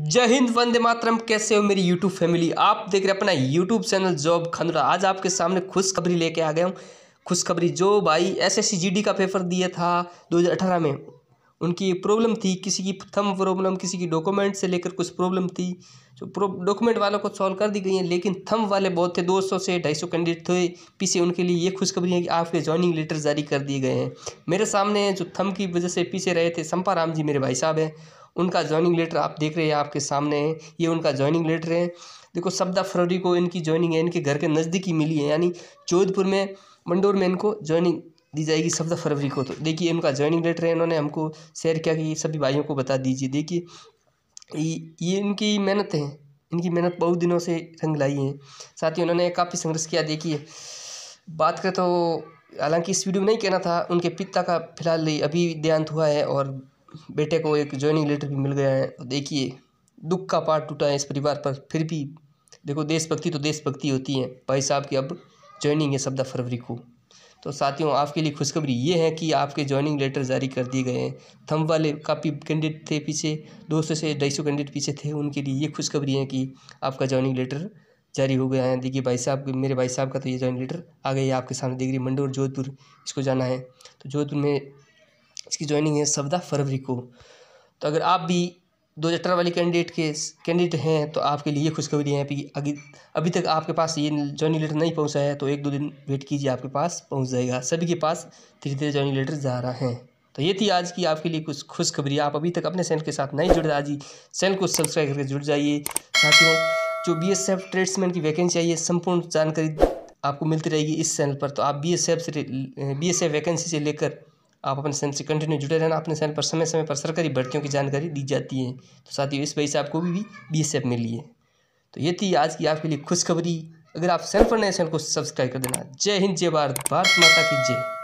जय हिंद वंदे मातरम कैसे हो मेरी यूट्यूब फैमिली आप देख रहे हैं अपना यूट्यूब चैनल जॉब खंडरा आज आपके सामने खुशखबरी लेके आ गया हूँ खुशखबरी जो भाई एस एस का पेपर दिया था 2018 में उनकी प्रॉब्लम थी किसी की थम प्रॉब्लम किसी की डॉक्यूमेंट से लेकर कुछ प्रॉब्लम थी जो डॉक्यूमेंट वालों को सॉल्व कर दी गई है लेकिन थम वाले बहुत थे 200 से 250 कैंडिडेट थे पीछे उनके लिए ये खुशखबरी है कि आपके ज्वाइनिंग लेटर जारी कर दिए गए हैं मेरे सामने जो थम की वजह से पीछे रहे थे संपा राम जी मेरे भाई साहब हैं उनका ज्वाइनिंग लेटर आप देख रहे हैं आपके सामने है ये उनका ज्वाइनिंग लेटर है देखो सत्रह फरवरी को इनकी ज्वाइनिंग है इनके घर के नज़दीक ही मिली है यानी जोधपुर में मंडोर में इनको ज्वाइनिंग दी जाएगी सत्रह फरवरी को तो देखिए इनका ज्वाइनिंग लेटर है इन्होंने हमको शेयर किया कि सभी भाइयों को बता दीजिए देखिए ये इनकी मेहनत है इनकी मेहनत बहुत दिनों से रंग लाई है साथ ही उन्होंने काफ़ी संघर्ष किया देखिए बात करें तो हालांकि इस वीडियो में नहीं कहना था उनके पिता का फिलहाल अभी देहांत हुआ है और बेटे को एक ज्वाइनिंग लेटर भी मिल गया है तो देखिए दुख का पार्ट टूटा है इस परिवार पर फिर भी देखो देशभक्ति तो देशभक्ति होती है भाई साहब की अब ज्वाइनिंग है सत्रह फरवरी को तो साथियों आपके लिए खुशखबरी ये है कि आपके ज्वाइनिंग लेटर जारी कर दिए गए हैं थम वाले काफ़ी कैंडिडेट थे पीछे दो सौ से ढाई सौ कैंडिडेट पीछे थे उनके लिए ये खुशखबरी है कि आपका ज्वाइनिंग लेटर जारी हो गया है देखिए भाई साहब मेरे भाई साहब का तो ये ज्वाइनिंग लेटर आ गई है आपके सामने रही मंडोर जोधपुर इसको जाना है तो जोधपुर में इसकी ज्वाइनिंग है सवदा फरवरी को तो अगर आप भी दो हज़ार अठारह वाले कैंडिडेट के कैंडिडेट हैं तो आपके लिए खुशखबरी है कि अभी अभी तक आपके पास ये जॉइनिंग लेटर नहीं पहुंचा है तो एक दो दिन वेट कीजिए आपके पास पहुंच जाएगा सभी के पास धीरे धीरे जॉइनिंग लेटर जा रहा है तो ये थी आज की आपके लिए कुछ खुशखबरी आप अभी तक अपने चैनल के साथ नहीं जुड़े आज ही चैनल को सब्सक्राइब करके जुड़ जाइए साथियों जो बी एस एफ ट्रेड्समैन की वैकेंसी आई है संपूर्ण जानकारी आपको मिलती रहेगी इस चैनल पर तो आप बी एस एफ से बी एस एफ वैकेंसी से लेकर आप अपने चैनल से कंटिन्यू जुड़े रहना अपने चैनल पर समय समय पर सरकारी भर्तियों की जानकारी दी जाती है तो साथियों इस वजह से आपको भी बी एस एफ मिली है तो ये थी आज की आपके लिए खुशखबरी अगर आप सेल्फ चैनल को सब्सक्राइब कर देना जय हिंद जय भारत भारत माता की जय